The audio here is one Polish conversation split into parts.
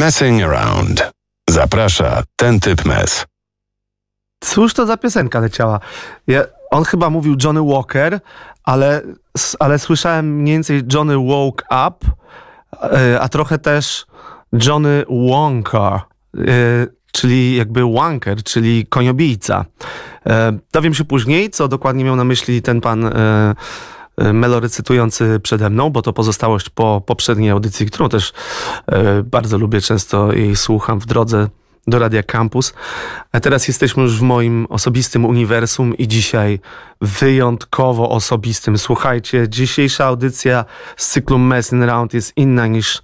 Messing Around. Zaprasza ten typ mes. Cóż to za piosenka leciała? Ja, on chyba mówił Johnny Walker, ale, ale słyszałem mniej więcej Johnny Woke Up, e, a trochę też Johnny Wonka, e, czyli jakby wanker, czyli koniobijca. E, dowiem się później, co dokładnie miał na myśli ten pan Melory cytujący przede mną, bo to pozostałość po poprzedniej audycji, którą też e, bardzo lubię, często jej słucham w drodze do Radia Campus. A teraz jesteśmy już w moim osobistym uniwersum i dzisiaj wyjątkowo osobistym. Słuchajcie, dzisiejsza audycja z cyklu Messing Round jest inna niż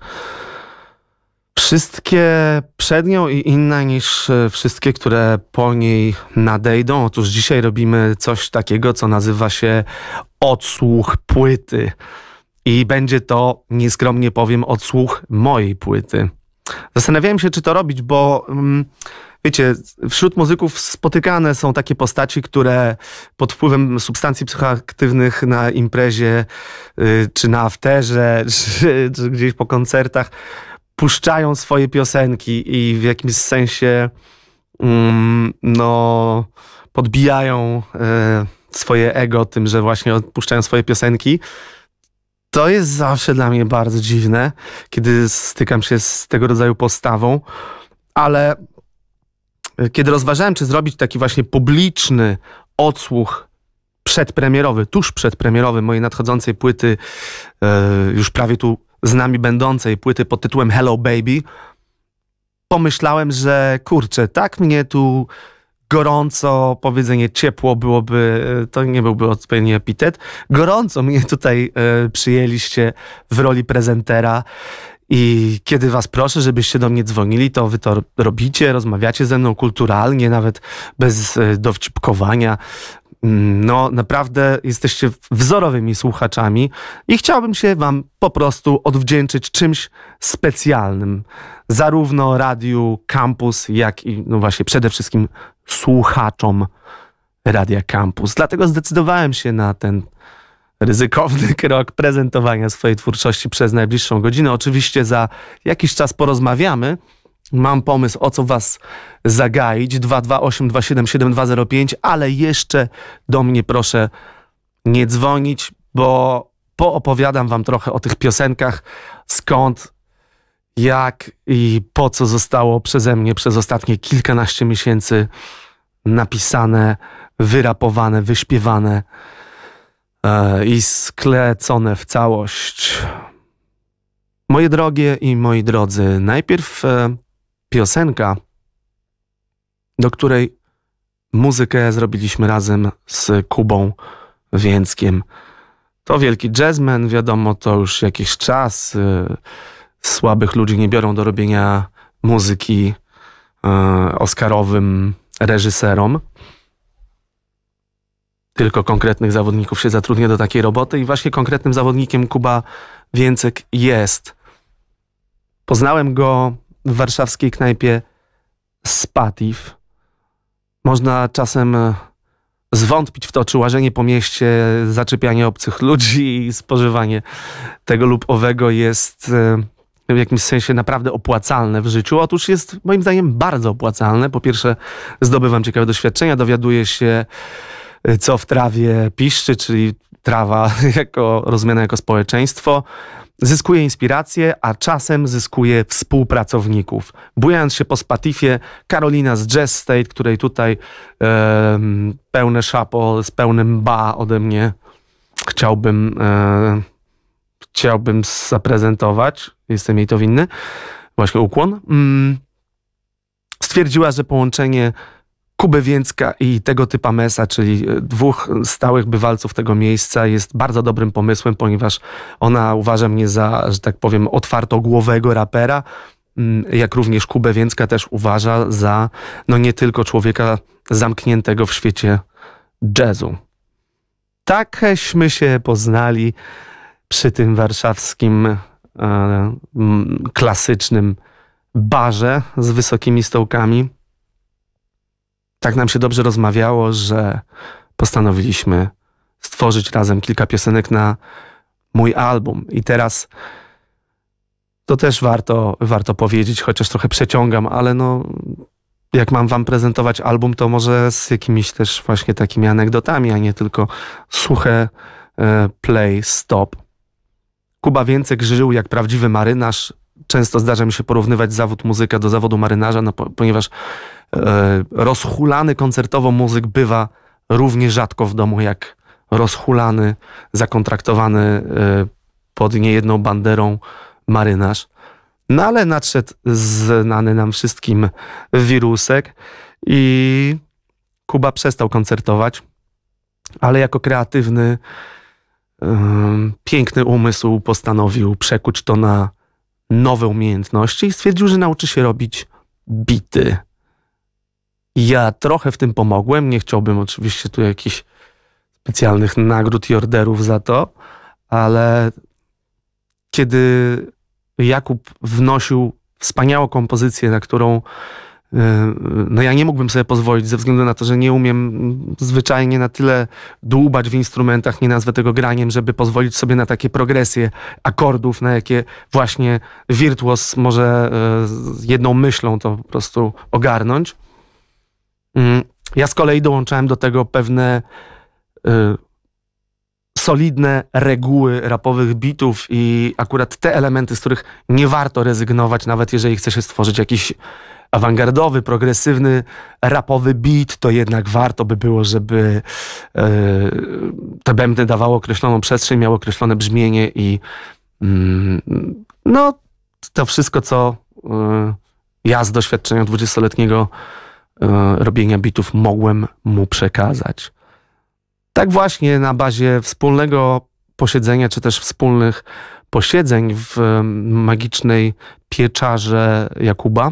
Wszystkie przed nią i inne niż e, wszystkie, które po niej nadejdą. Otóż dzisiaj robimy coś takiego, co nazywa się odsłuch płyty. I będzie to, nieskromnie powiem, odsłuch mojej płyty. Zastanawiałem się, czy to robić, bo mm, wiecie, wśród muzyków spotykane są takie postaci, które pod wpływem substancji psychoaktywnych na imprezie, y, czy na afterze, czy, czy gdzieś po koncertach puszczają swoje piosenki i w jakimś sensie mm, no, podbijają e, swoje ego tym, że właśnie odpuszczają swoje piosenki. To jest zawsze dla mnie bardzo dziwne, kiedy stykam się z tego rodzaju postawą, ale kiedy rozważałem, czy zrobić taki właśnie publiczny odsłuch przedpremierowy, tuż przedpremierowy mojej nadchodzącej płyty, e, już prawie tu z nami będącej płyty pod tytułem Hello Baby, pomyślałem, że kurczę, tak mnie tu gorąco, powiedzenie ciepło byłoby, e, to nie byłby odpowiedni epitet. Gorąco mnie tutaj y, przyjęliście w roli prezentera. I kiedy was proszę, żebyście do mnie dzwonili, to wy to robicie, rozmawiacie ze mną kulturalnie, nawet bez e, dowcipkowania, no, naprawdę jesteście wzorowymi słuchaczami i chciałbym się Wam po prostu odwdzięczyć czymś specjalnym. Zarówno Radiu Campus, jak i, no właśnie, przede wszystkim słuchaczom Radia Campus. Dlatego zdecydowałem się na ten ryzykowny krok prezentowania swojej twórczości przez najbliższą godzinę. Oczywiście za jakiś czas porozmawiamy Mam pomysł, o co was zagaić. 228-277-205, ale jeszcze do mnie proszę nie dzwonić, bo poopowiadam wam trochę o tych piosenkach, skąd, jak i po co zostało przeze mnie przez ostatnie kilkanaście miesięcy napisane, wyrapowane, wyśpiewane yy, i sklecone w całość. Moje drogie i moi drodzy, najpierw yy, piosenka, do której muzykę zrobiliśmy razem z Kubą Więckiem. To wielki jazzman, wiadomo, to już jakiś czas. Y, słabych ludzi nie biorą do robienia muzyki yy, oscarowym reżyserom. Tylko konkretnych zawodników się zatrudnia do takiej roboty i właśnie konkretnym zawodnikiem Kuba Więcek jest. Poznałem go w warszawskiej knajpie Spatif. Można czasem e, zwątpić w to, czy łażenie po mieście, zaczepianie obcych ludzi i spożywanie tego lub owego jest e, no, w jakimś sensie naprawdę opłacalne w życiu. Otóż jest moim zdaniem bardzo opłacalne. Po pierwsze, zdobywam ciekawe doświadczenia, dowiaduję się, e, co w trawie piszczy, czyli trawa jako rozumiana jako społeczeństwo. Zyskuje inspirację, a czasem zyskuje współpracowników. Bujając się po Spatifie, Karolina z Jazz State, której tutaj e, pełne szapo, z pełnym ba ode mnie chciałbym, e, chciałbym zaprezentować. Jestem jej to winny. Właśnie ukłon. Mm. Stwierdziła, że połączenie Kuby Więcka i tego typa Mesa, czyli e, dwóch stałych bywalców tego miejsca, jest bardzo dobrym pomysłem, ponieważ ona uważa mnie za, że tak powiem, otwartogłowego rapera, mm, jak również Kubę Więcka też uważa za no nie tylko człowieka zamkniętego w świecie jazzu. Takśmy się poznali przy tym warszawskim e, klasycznym barze z wysokimi stołkami tak nam się dobrze rozmawiało, że postanowiliśmy stworzyć razem kilka piosenek na mój album. I teraz to też warto, warto powiedzieć, chociaż trochę przeciągam, ale no, jak mam wam prezentować album, to może z jakimiś też właśnie takimi anegdotami, a nie tylko suche e, play, stop. Kuba Więcek żył jak prawdziwy marynarz. Często zdarza mi się porównywać zawód muzyka do zawodu marynarza, no, ponieważ E, rozhulany koncertowo muzyk bywa równie rzadko w domu jak rozhulany, zakontraktowany e, pod niejedną banderą marynarz. No ale nadszedł znany nam wszystkim wirusek i Kuba przestał koncertować, ale jako kreatywny, e, piękny umysł postanowił przekuć to na nowe umiejętności i stwierdził, że nauczy się robić bity. Ja trochę w tym pomogłem. Nie chciałbym oczywiście tu jakichś specjalnych nagród i orderów za to, ale kiedy Jakub wnosił wspaniałą kompozycję, na którą e, no ja nie mógłbym sobie pozwolić ze względu na to, że nie umiem zwyczajnie na tyle dłubać w instrumentach, nie nazwę tego graniem, żeby pozwolić sobie na takie progresje akordów, na jakie właśnie wirtuos może e, jedną myślą to po prostu ogarnąć. Mm, ja z kolei dołączałem do tego pewne y, solidne reguły rapowych bitów i akurat te elementy, z których nie warto rezygnować, nawet jeżeli chcesz stworzyć jakiś awangardowy, progresywny, rapowy beat, to jednak warto by było, żeby y, te bębny dawały określoną przestrzeń, miały określone brzmienie i y, no to wszystko, co y, ja z doświadczenia 20-letniego E, robienia bitów mogłem mu przekazać. Tak właśnie na bazie wspólnego posiedzenia, czy też wspólnych posiedzeń w e, magicznej pieczarze Jakuba.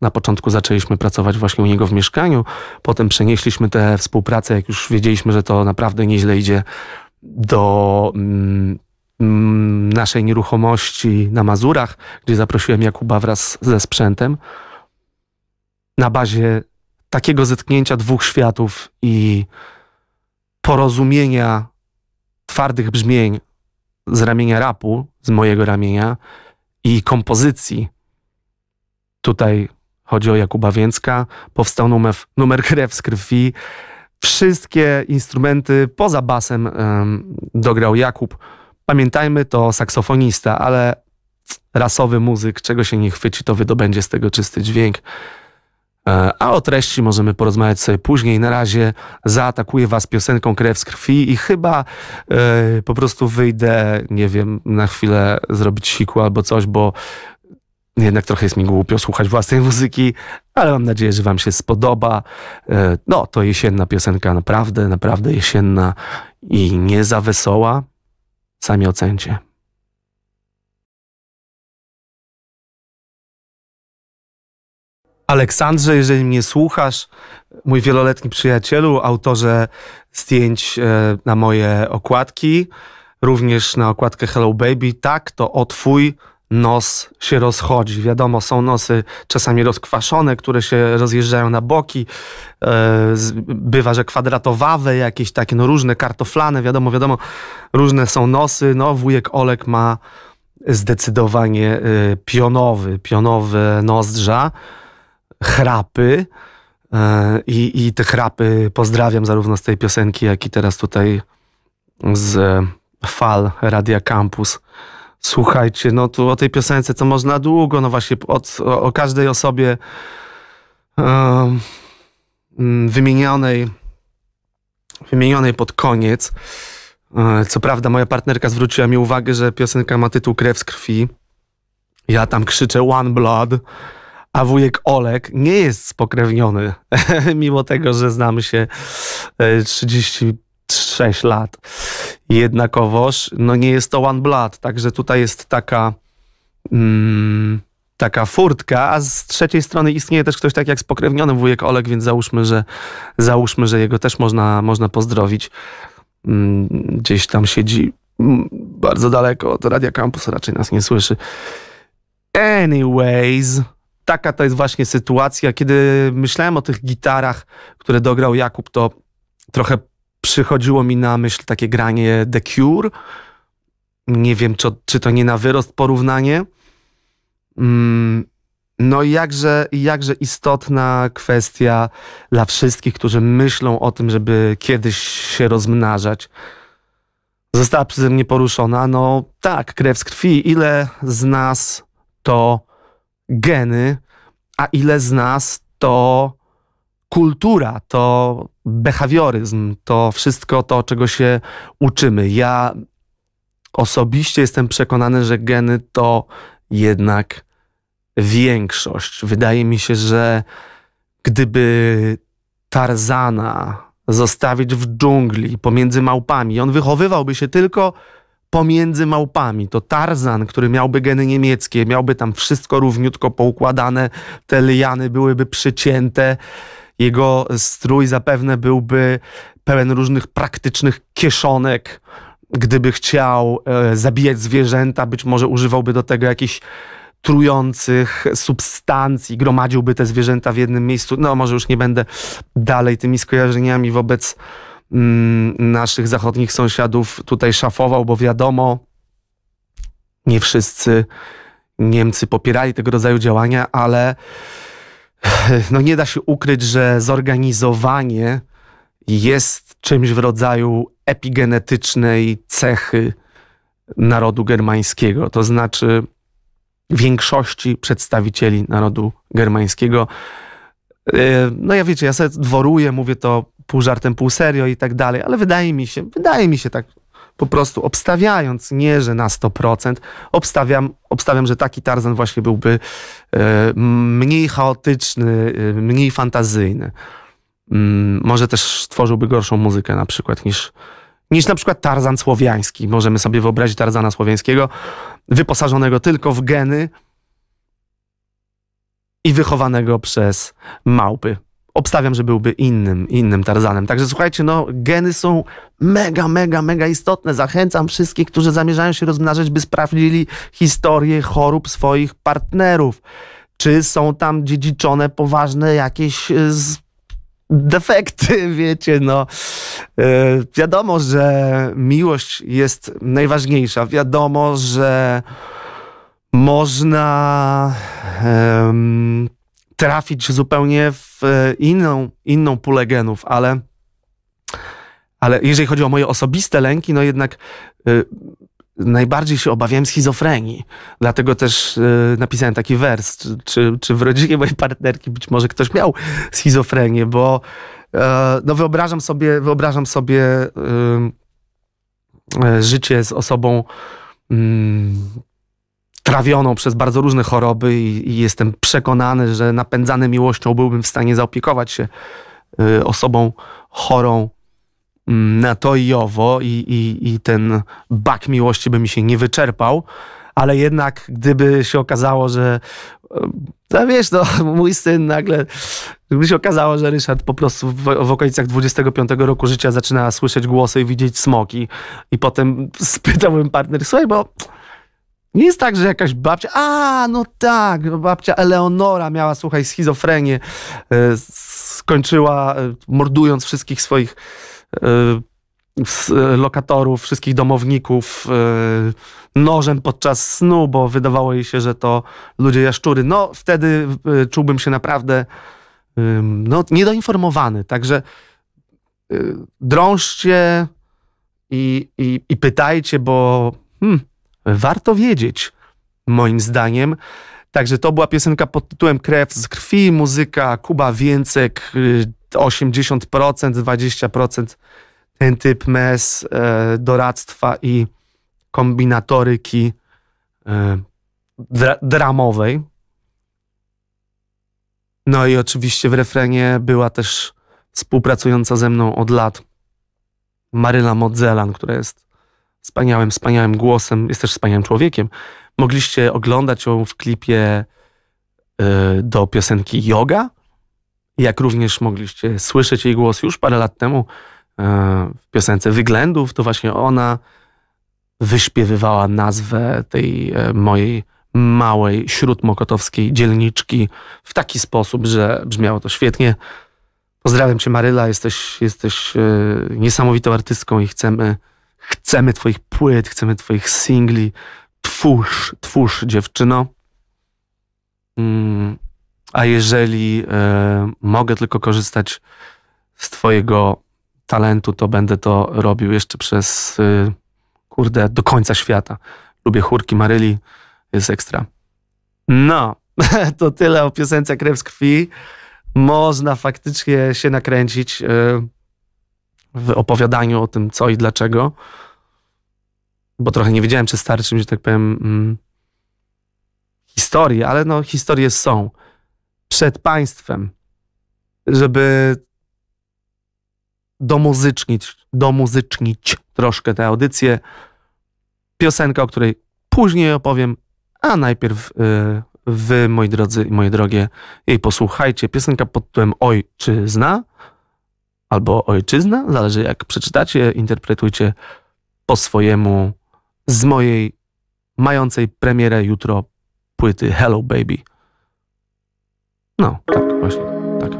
Na początku zaczęliśmy pracować właśnie u niego w mieszkaniu, potem przenieśliśmy tę współpracę, jak już wiedzieliśmy, że to naprawdę nieźle idzie do mm, naszej nieruchomości na Mazurach, gdzie zaprosiłem Jakuba wraz ze sprzętem. Na bazie takiego zetknięcia dwóch światów i porozumienia twardych brzmień z ramienia rapu, z mojego ramienia i kompozycji. Tutaj chodzi o Jakuba Więcka, powstał numer, numer Krew z krwi. Wszystkie instrumenty poza basem dograł Jakub. Pamiętajmy, to saksofonista, ale rasowy muzyk, czego się nie chwyci, to wydobędzie z tego czysty dźwięk. E, a o treści możemy porozmawiać sobie później. Na razie zaatakuję Was piosenką Krew z krwi i chyba yy, po prostu wyjdę, nie wiem, na chwilę zrobić siku albo coś, bo jednak trochę jest mi głupio słuchać własnej muzyki, ale mam nadzieję, że Wam się spodoba. E, no, to jesienna piosenka, naprawdę, naprawdę jesienna i nie za wesoła. Sami ocencie. Aleksandrze, jeżeli mnie słuchasz, mój wieloletni przyjacielu, autorze zdjęć e, na moje okładki, również na okładkę Hello Baby, tak, to o twój nos się rozchodzi. Wiadomo, są nosy czasami rozkwaszone, które się rozjeżdżają na boki. E, bywa, że kwadratowawe, jakieś takie, no różne, kartoflane, wiadomo, wiadomo, różne są nosy. No, wujek Olek ma zdecydowanie e, pionowy, pionowe nozdrza chrapy. E, I, I te chrapy pozdrawiam zarówno z tej piosenki, jak i teraz tutaj z fal Radia Campus. Słuchajcie, no tu o tej piosence to można długo, no właśnie od, o, o każdej osobie mm, wymienionej, wymienionej pod koniec. E, co prawda moja partnerka zwróciła mi uwagę, że piosenka ma tytuł Krew z krwi. Ja tam krzyczę One Blood a wujek Olek nie jest spokrewniony, mimo tego, że znamy się 36 e, lat. Jednakowoż, no nie jest to one blood, także tutaj jest taka... Mm, taka furtka, a z trzeciej strony istnieje też ktoś tak jak spokrewniony wujek Olek, więc załóżmy, że, załóżmy, że jego też można, można pozdrowić. Mm, gdzieś tam siedzi mm, bardzo daleko od Radia Campus, raczej nas nie słyszy. Anyways taka to jest właśnie sytuacja. Kiedy myślałem o tych gitarach, które dograł Jakub, to trochę przychodziło mi na myśl takie granie The Cure. Nie wiem, czy, czy to nie na wyrost porównanie. Mm, no i jakże, jakże istotna kwestia dla wszystkich, którzy myślą o tym, żeby kiedyś się rozmnażać. Została przeze mnie poruszona. No tak, krew z krwi. Ile z nas to geny, a ile z nas to kultura, to behawioryzm, to wszystko to, czego się uczymy. Ja osobiście jestem przekonany, że geny to jednak większość. Wydaje mi się, że gdyby Tarzana zostawić w dżungli pomiędzy małpami, on wychowywałby się tylko pomiędzy małpami. To Tarzan, który miałby geny niemieckie, miałby tam wszystko równiutko poukładane, te liany byłyby przycięte. Jego strój zapewne byłby pełen różnych praktycznych kieszonek. Gdyby chciał e, zabijać zwierzęta, być może używałby do tego jakichś trujących substancji, gromadziłby te zwierzęta w jednym miejscu. No, może już nie będę dalej tymi skojarzeniami wobec Mm, naszych zachodnich sąsiadów tutaj szafował, bo wiadomo, nie wszyscy Niemcy popierali tego rodzaju działania, ale no nie da się ukryć, że zorganizowanie jest czymś w rodzaju epigenetycznej cechy narodu germańskiego, to znaczy większości przedstawicieli narodu germańskiego. E, no ja wiecie, ja sobie dworuję, mówię to pół żartem, pół serio i tak dalej, ale wydaje mi się, wydaje mi się tak po prostu obstawiając, nie że na 100%, obstawiam, obstawiam że taki Tarzan właśnie byłby e, mniej chaotyczny, e, mniej fantazyjny. Mm, może też stworzyłby gorszą muzykę na przykład niż, niż na przykład Tarzan słowiański. Możemy sobie wyobrazić Tarzana słowiańskiego, wyposażonego tylko w geny i wychowanego przez małpy obstawiam, że byłby innym, innym Tarzanem. Także słuchajcie, no geny są mega, mega, mega istotne. Zachęcam wszystkich, którzy zamierzają się rozmnażać, by sprawdzili historię chorób swoich partnerów. Czy są tam dziedziczone poważne jakieś e, defekty, wiecie, no. E, wiadomo, że miłość jest najważniejsza. Wiadomo, że można trafić zupełnie w e, inną, inną pulę genów, ale, ale jeżeli chodzi o moje osobiste lęki, no jednak y, najbardziej się obawiałem schizofrenii. Dlatego też y, napisałem taki wers, czy, czy, czy, w rodzinie mojej partnerki być może ktoś miał schizofrenię, bo y, no wyobrażam sobie, wyobrażam sobie życie z osobą mm, trawioną przez bardzo różne choroby i, i jestem przekonany, że napędzany miłością byłbym w stanie zaopiekować się y, osobą chorą mm, na to i owo i, i, i ten bak miłości by mi się nie wyczerpał, ale jednak gdyby się okazało, że y, no wiesz, no, mój syn nagle, gdyby się okazało, że Ryszard po prostu w, w okolicach 25 roku życia zaczyna słyszeć głosy i widzieć smoki i potem spytałbym partner, słuchaj, bo nie jest tak, że jakaś babcia, a no tak, no babcia Eleonora miała, słuchaj, schizofrenię, e, skończyła e, mordując wszystkich swoich e, lokatorów, wszystkich domowników nożem podczas snu, bo wydawało jej się, że to ludzie jaszczury. No wtedy czułbym się naprawdę no, niedoinformowany, także drążcie i, i, i pytajcie, bo hmm, warto wiedzieć, moim zdaniem. Także to była piosenka pod tytułem Krew z krwi, muzyka Kuba Więcek, 80%, y, 20% ten typ mes, e, doradztwa i kombinatoryki e, dra dramowej. No i oczywiście w refrenie była też współpracująca ze mną od lat Maryla Modzelan, która jest wspaniałym, wspaniałym głosem, jest też wspaniałym człowiekiem. Mogliście oglądać ją w klipie y, do piosenki Yoga, jak również mogliście słyszeć jej głos już parę lat temu y, w piosence Wyględów. To właśnie ona wyśpiewywała nazwę tej e, mojej małej, śródmokotowskiej dzielniczki w taki sposób, że brzmiało to świetnie. Pozdrawiam cię Maryla, jesteś, jesteś e, niesamowitą artystką i chcemy Chcemy Twoich płyt, chcemy Twoich singli. Twórz, twórz dziewczyno. Mm, a jeżeli e, mogę tylko korzystać z Twojego talentu, to będę to robił jeszcze przez, e, kurde, do końca świata. Lubię chórki Maryli, jest ekstra. No, to tyle o piosence Krew z Krwi. Można faktycznie się nakręcić. E, w opowiadaniu o tym, co i dlaczego, bo trochę nie wiedziałem, czy starczy że tak powiem, mm, ale no historie są przed państwem, żeby domuzycznić, domuzycznić troszkę tę audycję. Piosenka, o której później opowiem, a najpierw yy, wy, moi drodzy i moje drogie, jej posłuchajcie. Piosenka pod tytułem Oj, czy zna? albo ojczyzna, zależy jak przeczytacie, interpretujcie po swojemu z mojej mającej premierę jutro płyty Hello Baby. No, tak właśnie, tak.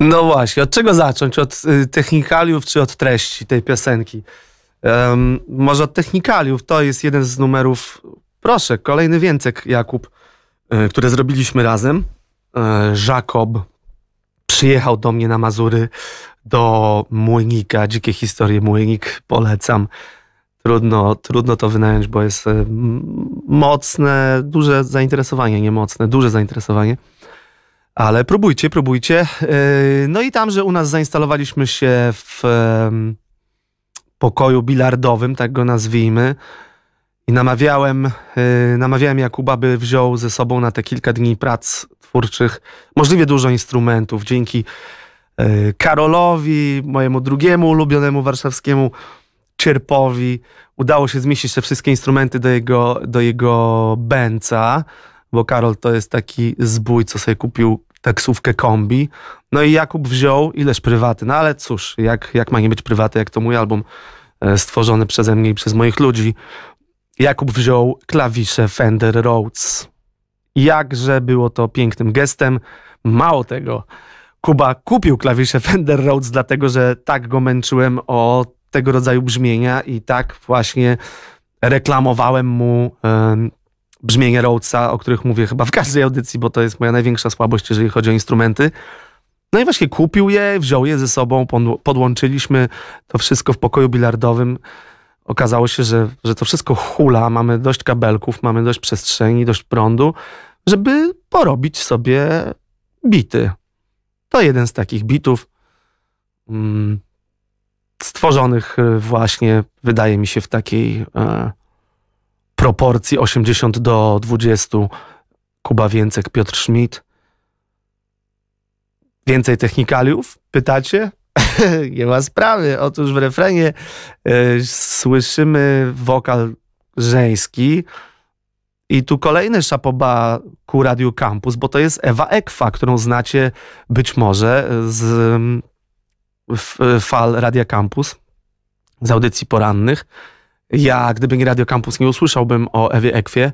No właśnie, od czego zacząć? Od y, technikaliów czy od treści tej piosenki? Um, może od technikaliów, to jest jeden z numerów, proszę, kolejny więcej Jakub, y, które zrobiliśmy razem. E, Jakob przyjechał do mnie na Mazury, do Młynika, dzikie historie Młynik, polecam. Trudno, trudno to wynająć, bo jest e, mocne, duże zainteresowanie, nie mocne, duże zainteresowanie. Ale próbujcie, próbujcie. E, no i tam, że u nas zainstalowaliśmy się w pokoju bilardowym, tak go nazwijmy. I namawiałem, yy, namawiałem Jakuba, by wziął ze sobą na te kilka dni prac twórczych możliwie dużo instrumentów. Dzięki yy, Karolowi, mojemu drugiemu ulubionemu warszawskiemu Czerpowi, udało się zmieścić te wszystkie instrumenty do jego, do jego bęca, bo Karol to jest taki zbój, co sobie kupił taksówkę kombi. No i Jakub wziął ileż prywaty, no ale cóż, jak, jak ma nie być prywaty, jak to mój album e, stworzony przeze mnie i przez moich ludzi. Jakub wziął klawisze Fender Rhodes. Jakże było to pięknym gestem. Mało tego, Kuba kupił klawisze Fender Rhodes, dlatego że tak go męczyłem o tego rodzaju brzmienia i tak właśnie reklamowałem mu um, brzmienie Rhodesa, o których mówię chyba w każdej audycji, bo to jest moja największa słabość, jeżeli chodzi o instrumenty. No i właśnie kupił je, wziął je ze sobą, podłączyliśmy to wszystko w pokoju bilardowym okazało się, że, że to wszystko hula, mamy dość kabelków, mamy dość przestrzeni, dość prądu, żeby porobić sobie bity. To jeden z takich bitów mm, stworzonych y, właśnie, wydaje mi się, w takiej e, proporcji 80 do 20. Kuba Więcek, Piotr Schmidt. Więcej technikaliów? Pytacie? nie ma sprawy. Otóż w refrenie y, słyszymy wokal żeński. I tu kolejny szapoba ku Radio Campus, bo to jest Ewa Ekwa, którą znacie być może z mm, fal Radio Campus, z audycji porannych. Ja, gdyby nie Radio Campus, nie usłyszałbym o Ewie Ekwie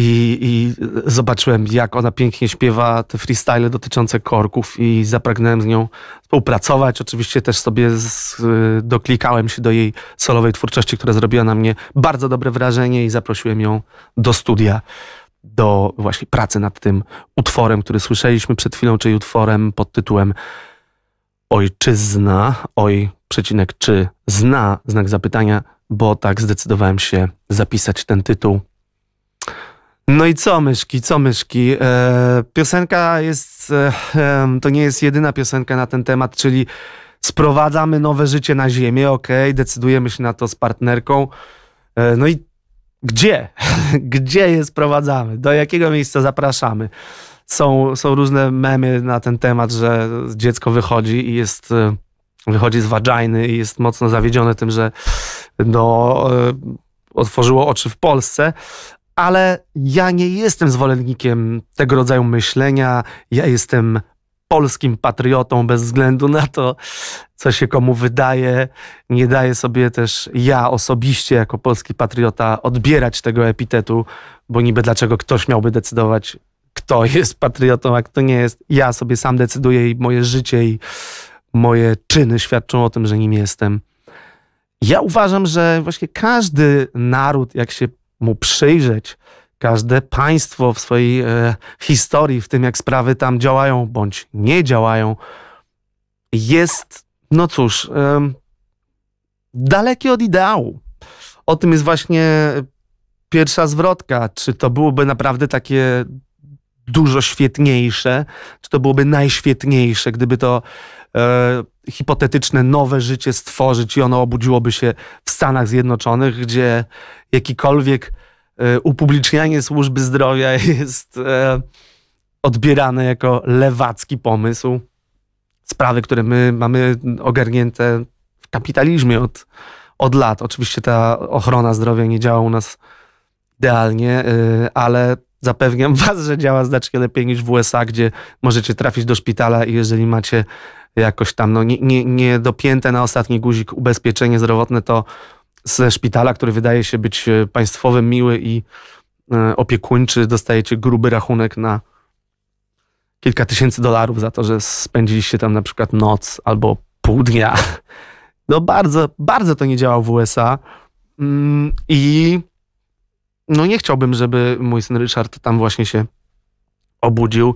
i, i zobaczyłem, jak ona pięknie śpiewa te freestyle dotyczące korków i zapragnąłem z nią współpracować. Oczywiście też sobie z, doklikałem się do jej solowej twórczości, która zrobiła na mnie bardzo dobre wrażenie i zaprosiłem ją do studia do właśnie pracy nad tym utworem, który słyszeliśmy przed chwilą, czyli utworem pod tytułem Ojczyzna, oj, przecinek, czy zna, znak zapytania, bo tak zdecydowałem się zapisać ten tytuł no i co myszki, co myszki? E, piosenka jest, e, to nie jest jedyna piosenka na ten temat, czyli sprowadzamy nowe życie na ziemię, ok, decydujemy się na to z partnerką. E, no i gdzie? gdzie je sprowadzamy? Do jakiego miejsca zapraszamy? Są, są różne memy na ten temat, że dziecko wychodzi i jest e, wychodzi z waginy i jest mocno zawiedzione tym, że no, e, otworzyło oczy w Polsce, ale ja nie jestem zwolennikiem tego rodzaju myślenia. Ja jestem polskim patriotą bez względu na to, co się komu wydaje. Nie daję sobie też ja osobiście, jako polski patriota, odbierać tego epitetu, bo niby dlaczego ktoś miałby decydować, kto jest patriotą, a kto nie jest. Ja sobie sam decyduję i moje życie i moje czyny świadczą o tym, że nim jestem. Ja uważam, że właśnie każdy naród, jak się mu przyjrzeć. Każde państwo w swojej e, historii, w tym jak sprawy tam działają bądź nie działają, jest, no cóż, e, dalekie od ideału. O tym jest właśnie pierwsza zwrotka. Czy to byłoby naprawdę takie dużo świetniejsze? Czy to byłoby najświetniejsze, gdyby to e, hipotetyczne nowe życie stworzyć i ono obudziłoby się w Stanach Zjednoczonych, gdzie jakikolwiek e, upublicznianie służby zdrowia jest e, odbierane jako lewacki pomysł. Sprawy, które my mamy ogarnięte w kapitalizmie od, od lat. Oczywiście ta ochrona zdrowia nie działa u nas idealnie, e, ale zapewniam Was, że działa znacznie lepiej niż w USA, gdzie możecie trafić do szpitala i jeżeli macie jakoś tam no, nie, nie, nie dopięte na ostatni guzik ubezpieczenie zdrowotne, to ze szpitala, który wydaje się być e, państwowy, miły i e, opiekuńczy, dostajecie gruby rachunek na kilka tysięcy dolarów za to, że spędziliście tam na przykład noc albo pół dnia. No bardzo, bardzo to nie działało w USA mm, i no nie chciałbym, żeby mój syn Richard tam właśnie się obudził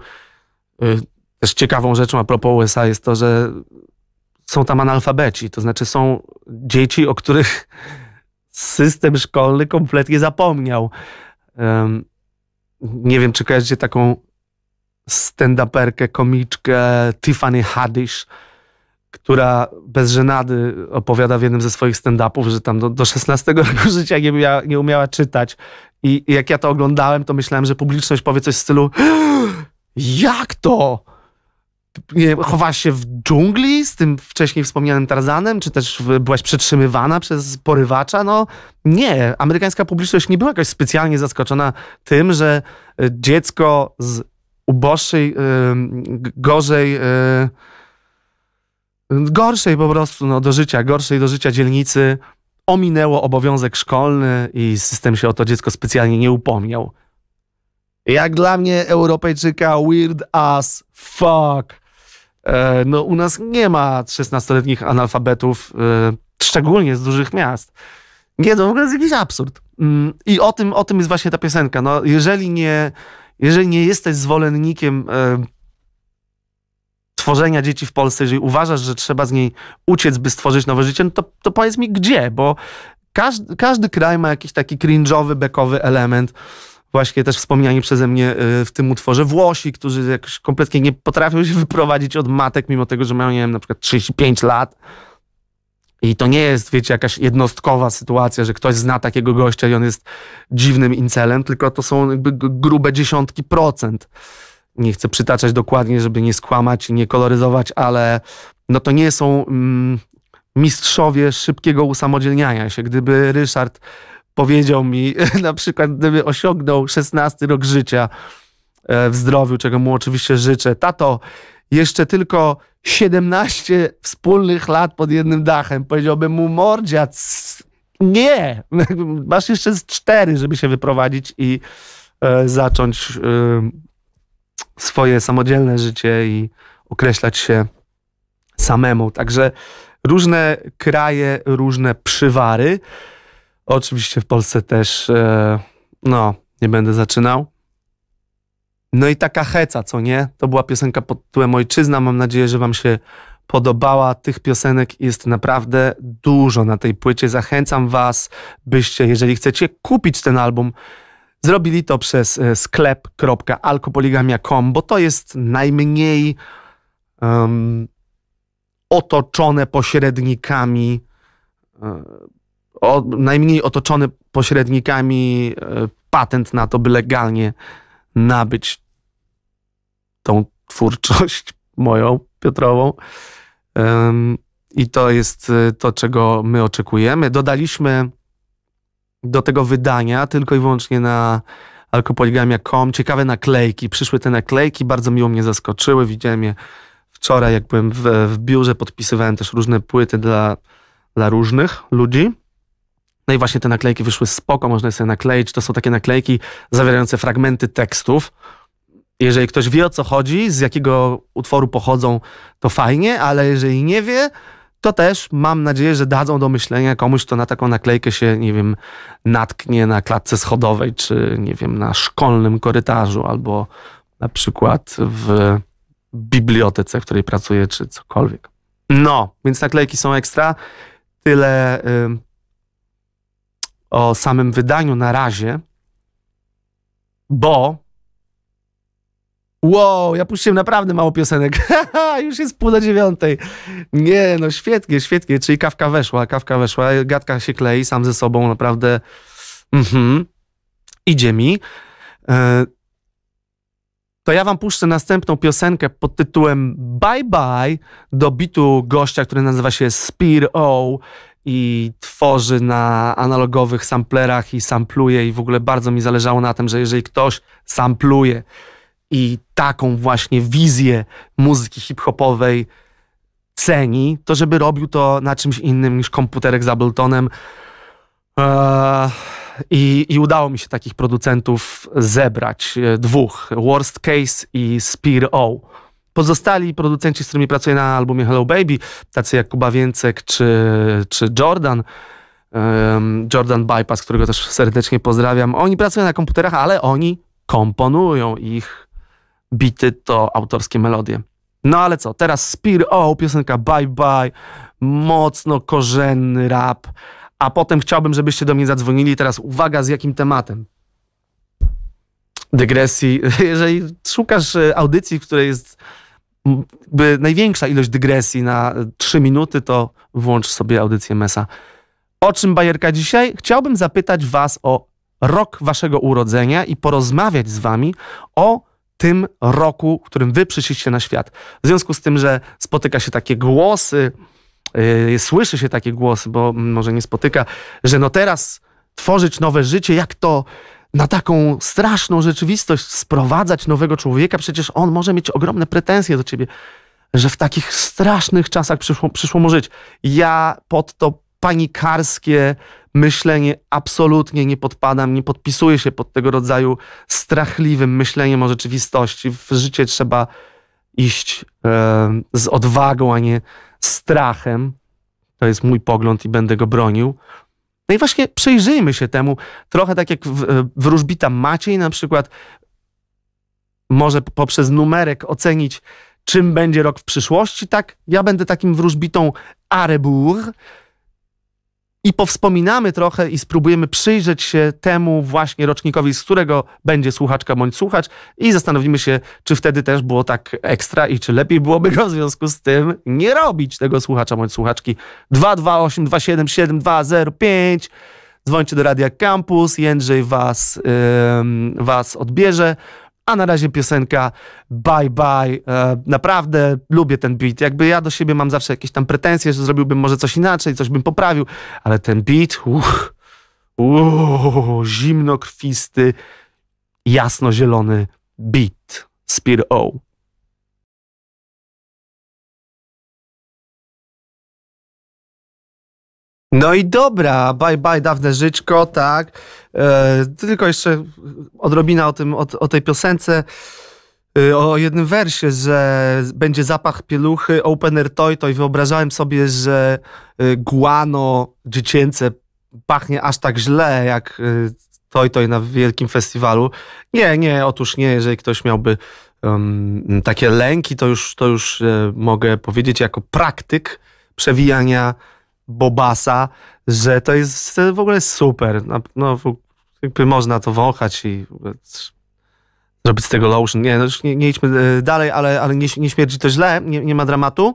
y, też ciekawą rzeczą a propos USA jest to, że są tam analfabeci, to znaczy są dzieci, o których system szkolny kompletnie zapomniał. Um, nie wiem, czy kojarzycie taką stand-uperkę, komiczkę Tiffany Haddish, która bez żenady opowiada w jednym ze swoich stand-upów, że tam do, do 16 roku życia nie, nie umiała czytać. I, I jak ja to oglądałem, to myślałem, że publiczność powie coś w stylu jak to? nie, się w dżungli z tym wcześniej wspomnianym Tarzanem, czy też byłaś przetrzymywana przez porywacza? No nie, amerykańska publiczność nie była jakoś specjalnie zaskoczona tym, że e, dziecko z uboższej, e, gorzej, e, gorszej po prostu no, do życia, gorszej do życia dzielnicy ominęło obowiązek szkolny i system się o to dziecko specjalnie nie upomniał. Jak dla mnie Europejczyka weird as fuck. E, no u nas nie ma 16-letnich analfabetów, e, szczególnie z dużych miast. Nie, to no, w ogóle jest jakiś absurd. Mm, I o tym, o tym jest właśnie ta piosenka. No, jeżeli, nie, jeżeli nie jesteś zwolennikiem e, tworzenia dzieci w Polsce, jeżeli uważasz, że trzeba z niej uciec, by stworzyć nowe życie, no to, to powiedz mi gdzie, bo każdy, każdy kraj ma jakiś taki cringe'owy, bekowy element właśnie też wspomniani przeze mnie e, w tym utworze Włosi, którzy jakoś kompletnie nie potrafią się wyprowadzić od matek, mimo tego, że mają, nie wiem, na przykład 35 lat. I to nie jest, wiecie, jakaś jednostkowa sytuacja, że ktoś zna takiego gościa i on jest dziwnym incelem, tylko to są jakby grube dziesiątki procent. Nie chcę przytaczać dokładnie, żeby nie skłamać i nie koloryzować, ale no to nie są mm, mistrzowie szybkiego usamodzielniania się. Gdyby Ryszard powiedział mi, na przykład, gdyby osiągnął 16 rok życia e, w zdrowiu, czego mu oczywiście życzę, tato, jeszcze tylko 17 wspólnych lat pod jednym dachem, powiedziałbym mu, mordzia, nie, masz jeszcze 4, cztery, żeby się wyprowadzić i e, zacząć e, swoje samodzielne życie i określać się samemu. Także różne kraje, różne przywary. Oczywiście w Polsce też, e, no, nie będę zaczynał. No i taka heca, co nie? To była piosenka pod tytułem Ojczyzna. Mam nadzieję, że Wam się podobała. Tych piosenek jest naprawdę dużo na tej płycie. Zachęcam Was, byście, jeżeli chcecie kupić ten album, zrobili to przez e, sklep.alkopoligamia.com, bo to jest najmniej um, otoczone pośrednikami. Um, o, najmniej otoczony pośrednikami e, patent na to, by legalnie nabyć tą twórczość moją, Piotrową. I to jest e, to, czego my oczekujemy. Dodaliśmy do tego wydania tylko i wyłącznie na alkopoligamia.com ciekawe naklejki. Przyszły te naklejki, bardzo miło mnie zaskoczyły. Widziałem je wczoraj, jak byłem w, w biurze, podpisywałem też różne płyty dla, dla różnych ludzi. No i właśnie te naklejki wyszły spoko, można je sobie nakleić. To są takie naklejki zawierające fragmenty tekstów. Jeżeli ktoś wie o co chodzi, z jakiego utworu pochodzą, to fajnie, ale jeżeli nie wie, to też mam nadzieję, że dadzą do myślenia komuś, kto na taką naklejkę się, nie wiem, natknie na klatce schodowej, czy nie wiem, na szkolnym korytarzu, albo na przykład w bibliotece, w której pracuję, czy cokolwiek. No, więc naklejki są ekstra. Tyle o samym wydaniu na razie, bo Wow, ja puściłem naprawdę mało piosenek. Już jest pół do dziewiątej. Nie, no świetnie, świetnie. Czyli kawka weszła, kawka weszła. Gadka się klei sam ze sobą, naprawdę. Mhm. Idzie mi. E, to ja wam puszczę następną piosenkę pod tytułem Bye Bye do bitu gościa, który nazywa się Spear O i tworzy na analogowych samplerach i sampluje i w ogóle bardzo mi zależało na tym, że jeżeli ktoś sampluje i taką właśnie wizję muzyki hip-hopowej ceni, to żeby robił to na czymś innym niż komputerek z Abletonem. Eee, i, I udało mi się takich producentów zebrać, e, dwóch, Worst Case i Spear O. Pozostali producenci, z którymi pracuję na albumie Hello Baby, tacy jak Kuba Więcek czy, czy Jordan, Jordan Bypass, którego też serdecznie pozdrawiam, oni pracują na komputerach, ale oni komponują ich bity, to autorskie melodie. No ale co, teraz Spear O, piosenka Bye Bye, mocno korzenny rap, a potem chciałbym, żebyście do mnie zadzwonili. Teraz uwaga, z jakim tematem dygresji. Jeżeli szukasz e, audycji, w której jest by największa ilość dygresji na e, trzy minuty, to włącz sobie audycję Mesa. O czym bajerka dzisiaj? Chciałbym zapytać Was o rok Waszego urodzenia i porozmawiać z Wami o tym roku, w którym Wy przyszliście na świat. W związku z tym, że spotyka się takie głosy, yy, słyszy się takie głosy, bo może nie spotyka, że no teraz tworzyć nowe życie, jak to na taką straszną rzeczywistość sprowadzać nowego człowieka, przecież on może mieć ogromne pretensje do ciebie, że w takich strasznych czasach przyszło, przyszło mu żyć. Ja pod to panikarskie myślenie absolutnie nie podpadam, nie podpisuję się pod tego rodzaju strachliwym myśleniem o rzeczywistości. W życie trzeba iść e, z odwagą, a nie strachem. To jest mój pogląd i będę go bronił. No i właśnie przyjrzyjmy się temu, trochę tak jak e, wróżbita Maciej na przykład może poprzez numerek ocenić, czym będzie rok w przyszłości, tak? Ja będę takim wróżbitą Arebour, i powspominamy trochę i spróbujemy przyjrzeć się temu właśnie rocznikowi, z którego będzie słuchaczka bądź słuchacz i zastanowimy się, czy wtedy też było tak ekstra i czy lepiej byłoby go w związku z tym nie robić tego słuchacza bądź słuchaczki. 228 27 Dzwońcie do Radia Campus, Jędrzej was, yy, was odbierze. A na razie piosenka Bye Bye. E, naprawdę lubię ten beat. Jakby ja do siebie mam zawsze jakieś tam pretensje, że zrobiłbym może coś inaczej, coś bym poprawił, ale ten beat, uch, uch, zimnokrwisty, jasnozielony beat. Spear O. No i dobra, bye bye dawne życzko, tak. E, tylko jeszcze odrobina o, tym, o, o tej piosence, e, o jednym wersie, że będzie zapach pieluchy, open air toy, to i wyobrażałem sobie, że e, guano dziecięce pachnie aż tak źle, jak toj toj na wielkim festiwalu. Nie, nie, otóż nie, jeżeli ktoś miałby um, takie lęki, to już, to już mogę powiedzieć jako praktyk przewijania Bobasa, że to jest w ogóle super. No, jakby można to wąchać i zrobić z tego lotion. Nie, no już nie, nie idźmy e, dalej, ale, ale nie, nie śmierdzi to źle, nie, nie ma dramatu.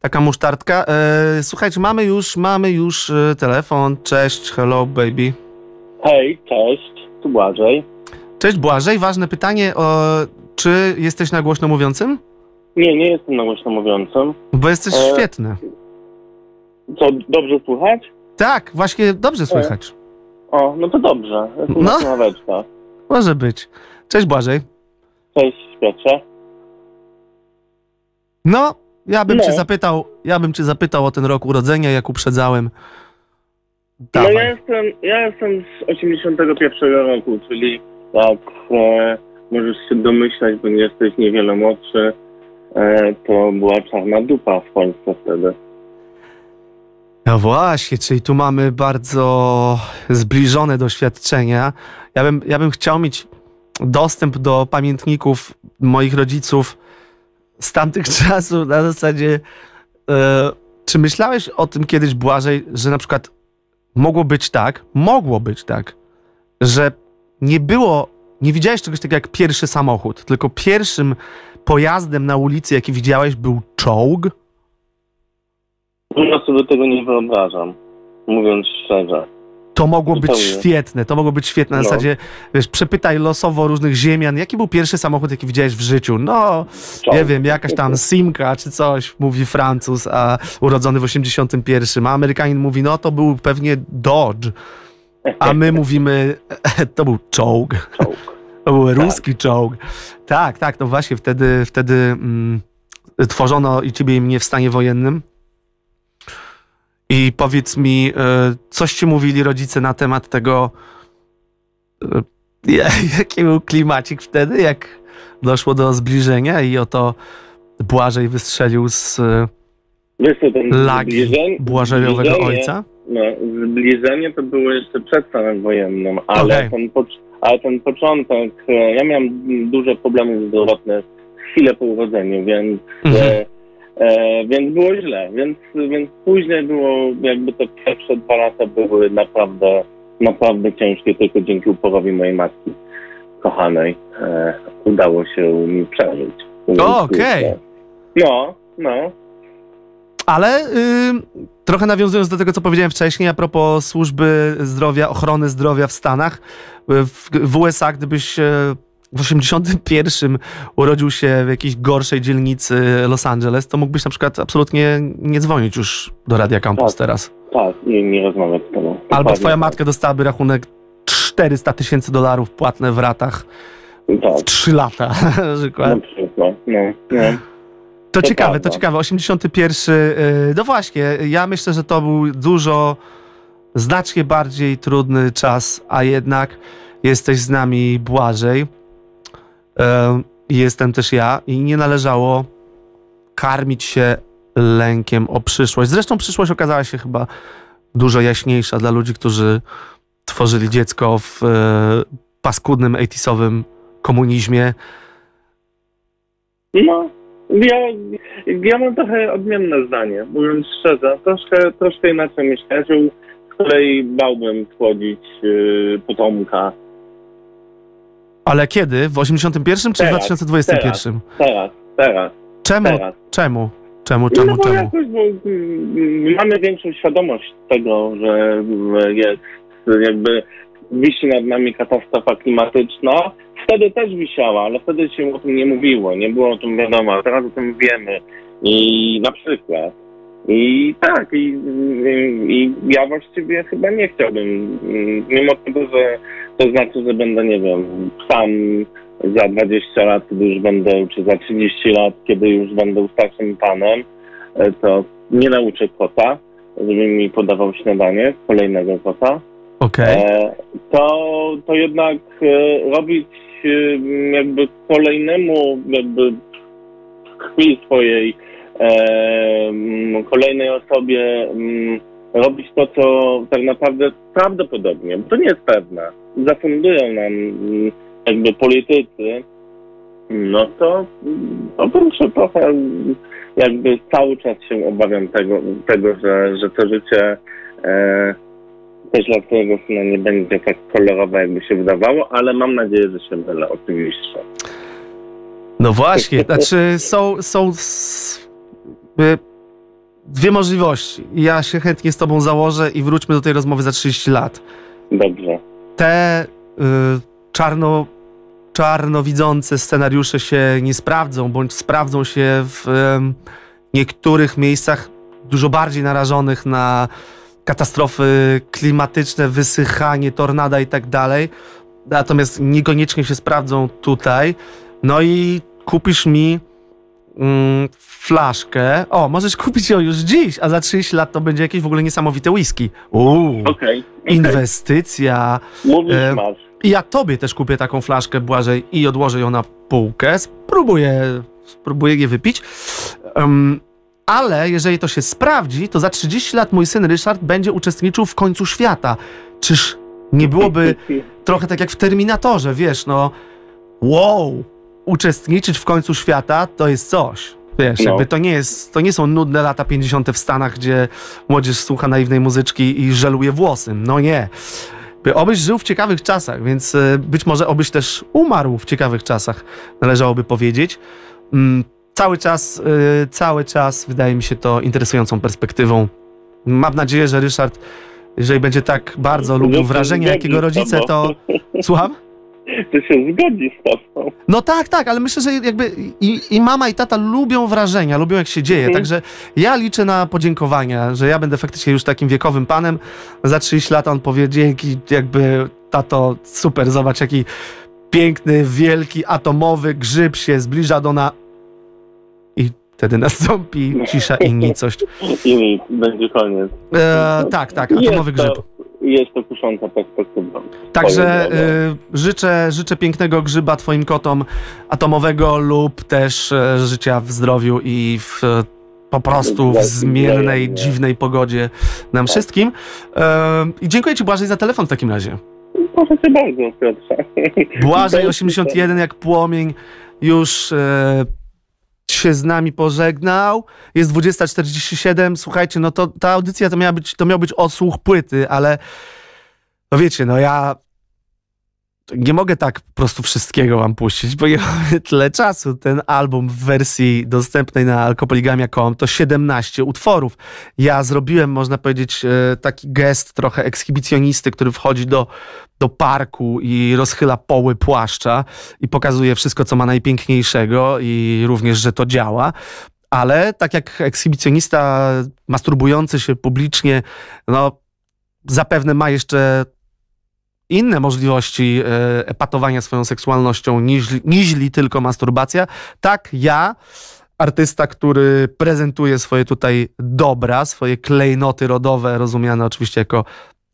Taka musztardka. E, słuchajcie, mamy już, mamy już e, telefon. Cześć, hello baby. Hej, cześć, tu Błażej. Cześć Błażej, ważne pytanie, o, czy jesteś na głośno mówiącym? Nie, nie jestem na głośno mówiącym. Bo jesteś e, świetny. Co, dobrze słychać? Tak, właśnie dobrze e. słychać. O, no to dobrze. No, może być. Cześć Błażej. Cześć Piotrze. No, ja bym no. cię zapytał, ja bym cię zapytał o ten rok urodzenia, jak uprzedzałem. Dawaj. No ja jestem, ja jestem z 81 roku, czyli tak e, możesz się domyślać, bo nie jesteś niewiele młodszy, e, to była czarna dupa w Polsce wtedy. No właśnie, czyli tu mamy bardzo zbliżone doświadczenia. Ja bym, ja bym chciał mieć dostęp do pamiętników moich rodziców z tamtych czasów na zasadzie. Yy, czy myślałeś o tym kiedyś, Błażej, że na przykład mogło być tak, mogło być tak, że nie było, nie widziałeś czegoś takiego jak pierwszy samochód, tylko pierwszym pojazdem na ulicy, jaki widziałeś, był czołg? Ja sobie tego nie wyobrażam, mówiąc szczerze. To mogło być Zupełnie. świetne, to mogło być świetne. Na no. zasadzie, wiesz, przepytaj losowo różnych ziemian, jaki był pierwszy samochód, jaki widziałeś w życiu? No, nie wiem, jakaś tam Simka czy coś, mówi Francuz, a urodzony w 81, a Amerykanin mówi, no to był pewnie Dodge, a my mówimy, to był czołg. czołg. To był tak. ruski czołg. Tak, tak, no właśnie, wtedy, wtedy mm, tworzono i ciebie i mnie w stanie wojennym. I powiedz mi, e, coś ci mówili rodzice na temat tego, e, jaki był klimacik wtedy, jak doszło do zbliżenia i oto Błażej wystrzelił z e, Wiesz, lagi Błażejowego ojca? No, zbliżenie to było jeszcze przed stanem wojennym, ale, okay. ten, ale ten początek, ja miałem duże problemy zdrowotne chwilę po urodzeniu, więc... E, mhm. E, więc było źle, więc, więc później było, jakby te pierwsze dwa lata były naprawdę, naprawdę ciężkie, tylko dzięki uporowi mojej matki kochanej e, udało się mi przeżyć. okej. Okay. No, no. Ale y, trochę nawiązując do tego, co powiedziałem wcześniej, a propos służby zdrowia, ochrony zdrowia w Stanach, y, w, w USA, gdybyś e, w 81 urodził się w jakiejś gorszej dzielnicy Los Angeles, to mógłbyś na przykład absolutnie nie dzwonić już do Radia Campus tak, teraz. Tak, nie, nie rozmawiać z tobą. Albo twoja tak. matka dostałaby rachunek 400 tysięcy dolarów płatne w ratach tak. w 3 lata na przykład. Na no, no. To, to ciekawe, prawda. to ciekawe. 81. Y, no właśnie, ja myślę, że to był dużo, znacznie bardziej trudny czas, a jednak jesteś z nami błażej. E, jestem też ja i nie należało karmić się lękiem o przyszłość. Zresztą przyszłość okazała się chyba dużo jaśniejsza dla ludzi, którzy tworzyli dziecko w e, paskudnym, 80 komunizmie. No, ja, ja mam trochę odmienne zdanie, mówiąc szczerze. Troszkę, troszkę inaczej myślę, że z której bałbym tłodzić yy, e, potomka ale kiedy? W 81 czy w 2021? Teraz, teraz. Czemu? Teraz. Czemu? Czemu, czemu, no, czemu? Jakoś, mm, mm, mamy większą świadomość tego, że jest jakby wisi nad nami katastrofa klimatyczna. Wtedy też wisiała, ale wtedy się o tym nie mówiło, nie było o tym wiadomo, teraz o tym wiemy. I na przykład. I tak, i, i, i ja właściwie chyba nie chciałbym, mm, mimo tego, że to znaczy, że będę, nie wiem, sam za 20 lat, kiedy już będę, czy za 30 lat, kiedy już będę starszym panem, e, to nie nauczę kota, żeby mi podawał śniadanie, kolejnego kota. Okay. E, to, to jednak e, robić e, jakby kolejnemu jakby krwi swojej, e, kolejnej osobie robić to, co tak naprawdę prawdopodobnie, bo to nie jest pewne, zafundują nam mm, jakby politycy, no to oprócz trochę jakby cały czas się obawiam tego, tego że, że to życie e, też dla twojego syna nie będzie tak kolorowe, jakby się wydawało, ale mam nadzieję, że się mylę oczywiście. No właśnie, znaczy są, są y, dwie możliwości. Ja się chętnie z tobą założę i wróćmy do tej rozmowy za 30 lat. Dobrze. Te y, czarno, czarno widzące scenariusze się nie sprawdzą, bądź sprawdzą się w y, niektórych miejscach dużo bardziej narażonych na katastrofy klimatyczne, wysychanie, tornada i tak dalej. Natomiast niekoniecznie się sprawdzą tutaj. No i kupisz mi mm, flaszkę. O, możesz kupić ją już dziś, a za 30 lat to będzie jakieś w ogóle niesamowite whisky. Uuu, okay, okay. inwestycja. Mówisz, e, Ja tobie też kupię taką flaszkę, Błażej, i odłożę ją na półkę. Spróbuję, spróbuję je wypić. Um, ale jeżeli to się sprawdzi, to za 30 lat mój syn Ryszard będzie uczestniczył w końcu świata. Czyż nie byłoby trochę tak jak w Terminatorze, wiesz, no wow, uczestniczyć w końcu świata to jest coś. Wiesz, no. jakby to nie, jest, to nie są nudne lata 50. w Stanach, gdzie młodzież słucha naiwnej muzyczki i żeluje włosy. No nie. By obyś żył w ciekawych czasach, więc y, być może obyś też umarł w ciekawych czasach, należałoby powiedzieć. Mm, cały czas, y, cały czas wydaje mi się to interesującą perspektywą. Mam nadzieję, że Ryszard, jeżeli będzie tak bardzo no, lubił wrażenie, jakiego rodzice, to... Słucham? Ty się zgodzi z tobą. No tak, tak, ale myślę, że jakby i, i mama i tata lubią wrażenia, lubią jak się dzieje, mhm. także ja liczę na podziękowania, że ja będę faktycznie już takim wiekowym panem. Za 30 lat on powie dzięki, jakby tato, super, zobacz jaki piękny, wielki, atomowy grzyb się zbliża do na... I wtedy nastąpi cisza i nicość. I nic, będzie koniec. E, tak, tak, atomowy grzyb jest to kusząca perspektywa. Także y, życzę, życzę pięknego grzyba Twoim kotom atomowego lub też y, życia w zdrowiu i w y, po prostu w zmiennej, dziwnej pogodzie nam tak. wszystkim. Y, I dziękuję Ci Błażej za telefon w takim razie. Proszę Cię bardzo, Piotrze. Błażej 81 jak płomień już y, się z nami pożegnał. Jest 20.47. Słuchajcie, no to ta audycja to, miała być, to miał być odsłuch płyty, ale no wiecie, no ja nie mogę tak po prostu wszystkiego wam puścić, bo ja tyle czasu. Ten album w wersji dostępnej na alkopoligamia.com to 17 utworów. Ja zrobiłem, można powiedzieć, e, taki gest trochę ekshibicjonisty, który wchodzi do, do parku i rozchyla poły płaszcza i pokazuje wszystko, co ma najpiękniejszego i również, że to działa ale tak jak ekshibicjonista masturbujący się publicznie, no zapewne ma jeszcze inne możliwości e, epatowania swoją seksualnością niż, niż tylko masturbacja, tak ja artysta, który prezentuje swoje tutaj dobra, swoje klejnoty rodowe, rozumiane oczywiście jako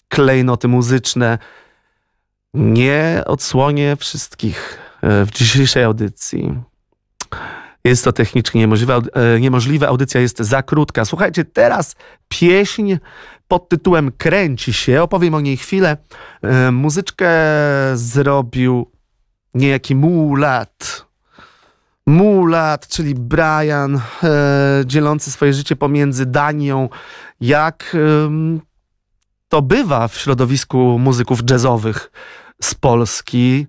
klejnoty muzyczne, nie odsłonię wszystkich e, w dzisiejszej audycji. Jest to technicznie niemożliwe. E, niemożliwe audycja jest za krótka. Słuchajcie, teraz pieśń pod tytułem Kręci się. Opowiem o niej chwilę. E, muzyczkę zrobił niejaki Mulat. Mulat, czyli Brian, e, dzielący swoje życie pomiędzy Danią, jak to bywa w środowisku muzyków jazzowych z Polski.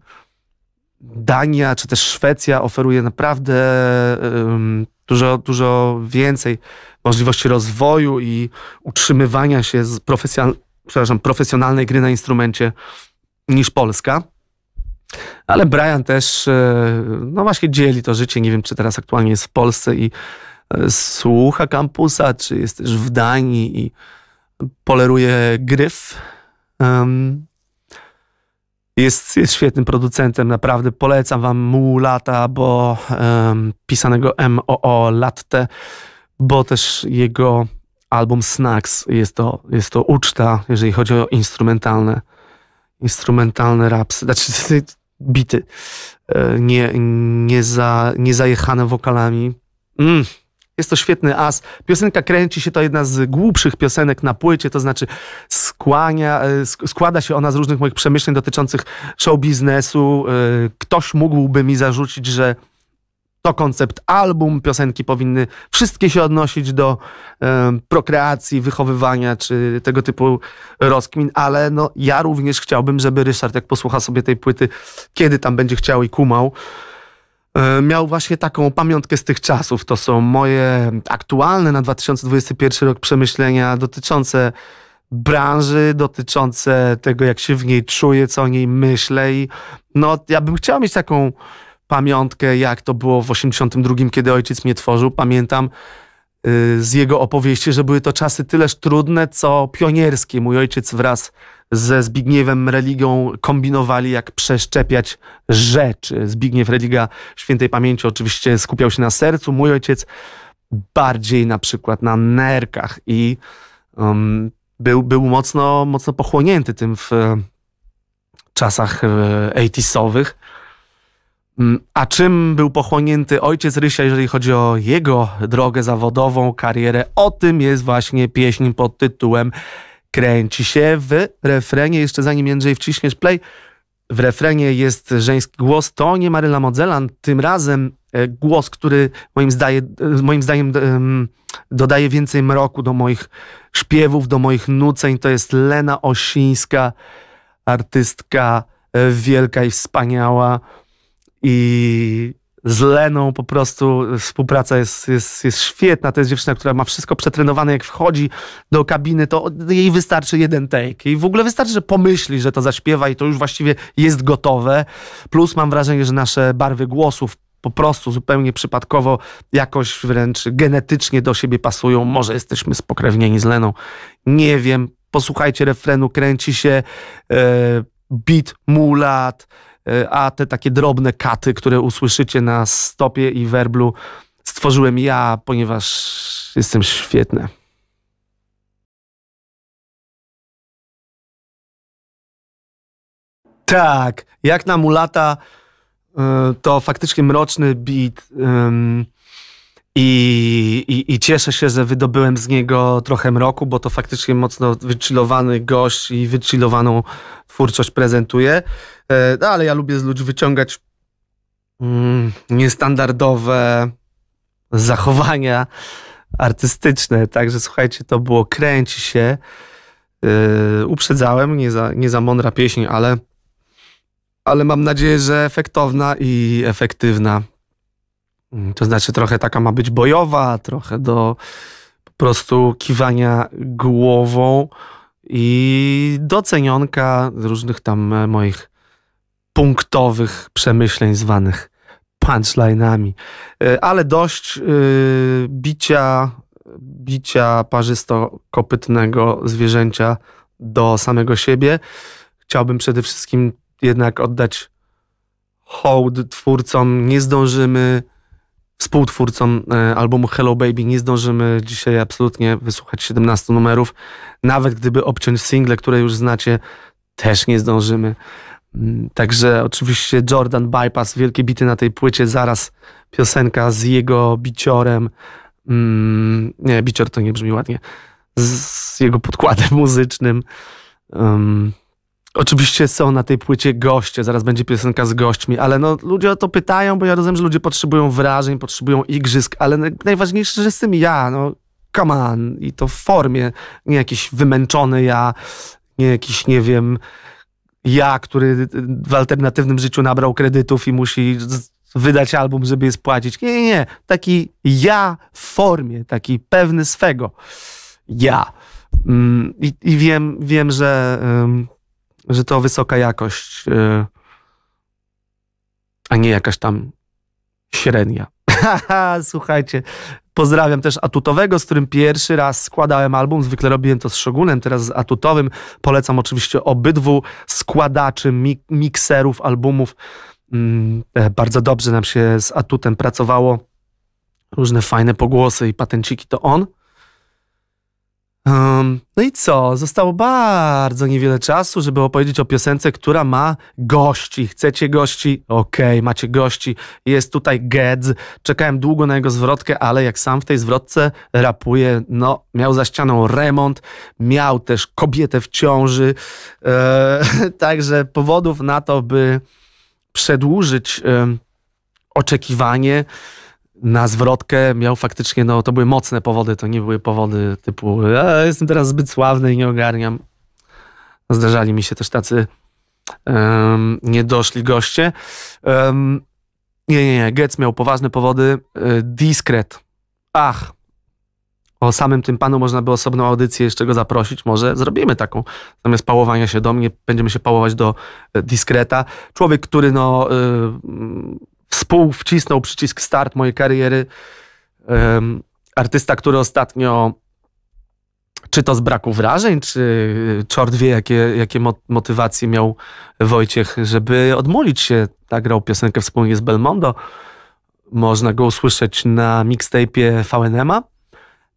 Dania czy też Szwecja oferuje naprawdę dużo, dużo więcej możliwości rozwoju i utrzymywania się z profesjonalnej gry na instrumencie niż Polska. Ale Brian też, e, no właśnie, dzieli to życie. Nie wiem, czy teraz aktualnie jest w Polsce i e, słucha kampusa, czy jest też w Danii i poleruje gryf. Um, jest, jest świetnym producentem, naprawdę polecam wam mu lata, bo um, pisanego MOO latte bo też jego album Snacks jest to, jest to uczta, jeżeli chodzi o instrumentalne, instrumentalne rapsy, znaczy bity, e, nie, nie, za, nie zajechane wokalami. Mm. Jest to świetny as. Piosenka kręci się, to jedna z głupszych piosenek na płycie, to znaczy skłania, e, składa się ona z różnych moich przemyśleń dotyczących show biznesu. E, ktoś mógłby mi zarzucić, że to koncept album, piosenki powinny wszystkie się odnosić do e, prokreacji, wychowywania czy tego typu rozkmin, ale no, ja również chciałbym, żeby Ryszard, jak posłucha sobie tej płyty, kiedy tam będzie chciał i kumał, e, miał właśnie taką pamiątkę z tych czasów. To są moje aktualne na 2021 rok przemyślenia dotyczące branży, dotyczące tego, jak się w niej czuję, co o niej myślę i no, ja bym chciał mieć taką pamiątkę, jak to było w 82, kiedy ojciec mnie tworzył. Pamiętam y, z jego opowieści, że były to czasy tyleż trudne, co pionierskie. Mój ojciec wraz ze Zbigniewem Religą kombinowali, jak przeszczepiać rzeczy. Zbigniew Religa świętej pamięci oczywiście skupiał się na sercu, mój ojciec bardziej na przykład na nerkach i um, był, był mocno, mocno pochłonięty tym w, w e, czasach 80-owych e, Mm, a czym był pochłonięty ojciec Rysia, jeżeli chodzi o jego drogę zawodową, karierę? O tym jest właśnie pieśń pod tytułem Kręci się w refrenie. Jeszcze zanim Jędrzej wciśniesz play, w refrenie jest żeński głos. To nie Maryla Modzelan, tym razem e, głos, który moim, zdaje, e, moim zdaniem dodaje więcej mroku do moich śpiewów, do moich nuceń. To jest Lena Osińska, artystka e, wielka i wspaniała i z Leną po prostu współpraca jest, jest, jest świetna. To jest dziewczyna, która ma wszystko przetrenowane. Jak wchodzi do kabiny, to jej wystarczy jeden take. I w ogóle wystarczy, że pomyśli, że to zaśpiewa i to już właściwie jest gotowe. Plus mam wrażenie, że nasze barwy głosów po prostu zupełnie przypadkowo, jakoś wręcz genetycznie do siebie pasują. Może jesteśmy spokrewnieni z Leną. Nie wiem. Posłuchajcie refrenu, kręci się e, beat, mulat, E, a te takie drobne katy, które usłyszycie na stopie i werblu, stworzyłem ja, ponieważ jestem świetny. Tak, jak na mulata, e, to faktycznie mroczny beat. I, i, I, cieszę się, że wydobyłem z niego trochę mroku, bo to faktycznie mocno wychillowany gość i wychillowaną twórczość prezentuje. E, no, ale ja lubię z ludzi wyciągać mm, niestandardowe zachowania artystyczne. Także słuchajcie, to było Kręci się. Yy, uprzedzałem, nie za, nie za mądra pieśń, ale, ale mam nadzieję, że efektowna i efektywna. Mm, to znaczy trochę taka ma być bojowa, trochę do po prostu kiwania głową i docenionka różnych tam e, moich punktowych przemyśleń zwanych punchline'ami. E, ale dość y, bicia, bicia parzysto-kopytnego zwierzęcia do samego siebie. Chciałbym przede wszystkim jednak oddać hołd twórcom. Nie zdążymy współtwórcą e, albumu Hello Baby. Nie zdążymy dzisiaj absolutnie wysłuchać 17 numerów. Nawet gdyby obciąć single, które już znacie, też nie zdążymy. Mm, także oczywiście Jordan Bypass, wielkie bity na tej płycie, zaraz piosenka z jego biciorem. Mm, nie, bicior to nie brzmi ładnie. Z, z jego podkładem muzycznym. Um, Oczywiście są na tej płycie goście, zaraz będzie piosenka z gośćmi, ale no ludzie o to pytają, bo ja rozumiem, że ludzie potrzebują wrażeń, potrzebują igrzysk, ale najważniejsze, że jestem ja, no come on. I to w formie, nie jakiś wymęczony ja, nie jakiś, nie wiem, ja, który w alternatywnym życiu nabrał kredytów i musi wydać album, żeby je spłacić. Nie, nie, nie. Taki ja w formie, taki pewny swego ja. Mm, I, i wiem, wiem, że że to wysoka jakość, y, a nie jakaś tam średnia. Słuchajcie, pozdrawiam też Atutowego, z którym pierwszy raz składałem album. Zwykle robiłem to z Szogunem, teraz z Atutowym. Polecam oczywiście obydwu składaczy, mik mikserów albumów. Mm, e, bardzo dobrze nam się z Atutem pracowało. Różne fajne pogłosy i patenciki to on. Um, no i co? Zostało bardzo niewiele czasu, żeby opowiedzieć o piosence, która ma gości. Chcecie gości? Okej, okay, macie gości. Jest tutaj Gedz. Czekałem długo na jego zwrotkę, ale jak sam w tej zwrotce rapuje, no, miał za ścianą remont, miał też kobietę w ciąży. E, także powodów na to, by przedłużyć e, oczekiwanie na zwrotkę miał faktycznie, no to były mocne powody, to nie były powody typu e, jestem teraz zbyt sławny i nie ogarniam. Zdarzali mi się też tacy um, niedoszli goście. Um, nie, nie, nie, Getz miał poważne powody. E, diskret. Ach, o samym tym panu można by osobną audycję jeszcze go zaprosić. Może zrobimy taką. Zamiast pałowania się do mnie, będziemy się pałować do e, dyskreta. Człowiek, który no, e, współwcisnął przycisk start mojej kariery um, artysta, który ostatnio czy to z braku wrażeń, czy y, czort wie, jakie, jakie motywacje miał Wojciech, żeby odmulić się. Nagrał tak piosenkę wspólnie z Belmondo. Można go usłyszeć na mixtape'ie VNM'a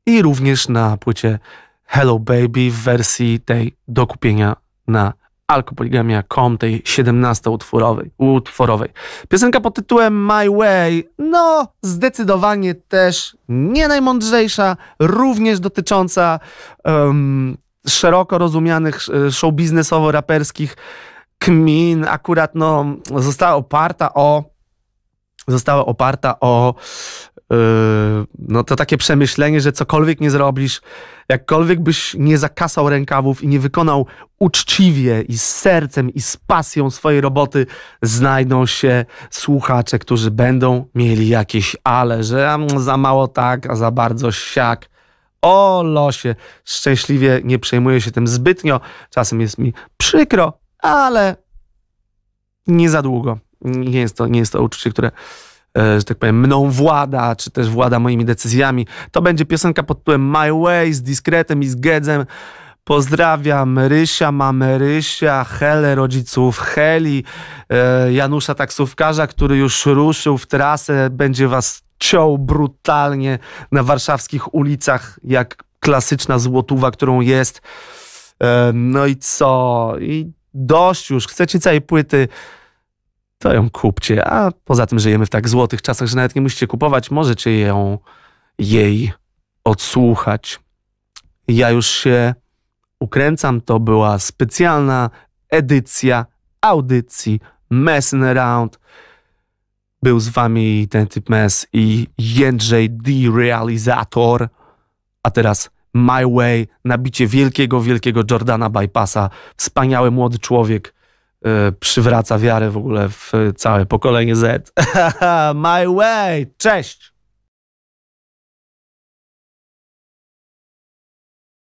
i również na płycie Hello Baby w wersji tej do kupienia na alkopoligamia.com, tej 17-utworowej. Utworowej. Piosenka pod tytułem My Way, no zdecydowanie też nie najmądrzejsza, również dotycząca um, szeroko rozumianych e, show biznesowo-raperskich kmin. Akurat no, została oparta o została oparta o yy, no to takie przemyślenie, że cokolwiek nie zrobisz, Jakkolwiek byś nie zakasał rękawów i nie wykonał uczciwie i z sercem i z pasją swojej roboty, znajdą się słuchacze, którzy będą mieli jakieś ale, że mm, za mało tak, a za bardzo siak. O losie, szczęśliwie nie przejmuję się tym zbytnio. Czasem jest mi przykro, ale nie za długo. Nie jest to, nie jest to uczucie, które E, że tak powiem, mną włada, czy też włada moimi decyzjami. To będzie piosenka pod tytułem My Way z Diskretem i z Gedzem. Pozdrawiam Rysia, mamy Rysia, Hele, rodziców Heli, e, Janusza taksówkarza, który już ruszył w trasę, będzie was ciął brutalnie na warszawskich ulicach, jak klasyczna złotówa, którą jest. E, no i co? I dość już, chcecie całej płyty to ją kupcie. A poza tym żyjemy w tak złotych czasach, że nawet nie musicie kupować, możecie ją jej odsłuchać. Ja już się ukręcam. To była specjalna edycja audycji Messing Around. Był z wami ten typ mes i Jędrzej D. Realizator. A teraz My Way, nabicie wielkiego, wielkiego Jordana Bypassa. Wspaniały młody człowiek, E, przywraca wiarę w ogóle w całe pokolenie Z. My way! Cześć!